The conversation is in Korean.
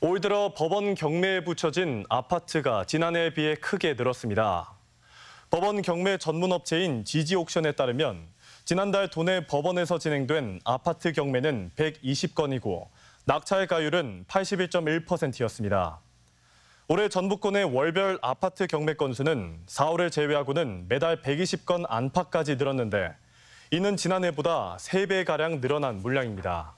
올 들어 법원 경매에 붙여진 아파트가 지난해에 비해 크게 늘었습니다. 법원 경매 전문 업체인 지지옥션에 따르면 지난달 도내 법원에서 진행된 아파트 경매는 120건이고 낙찰 가율은 81.1%였습니다. 올해 전북권의 월별 아파트 경매 건수는 4월을 제외하고는 매달 120건 안팎까지 늘었는데 이는 지난해보다 3배가량 늘어난 물량입니다.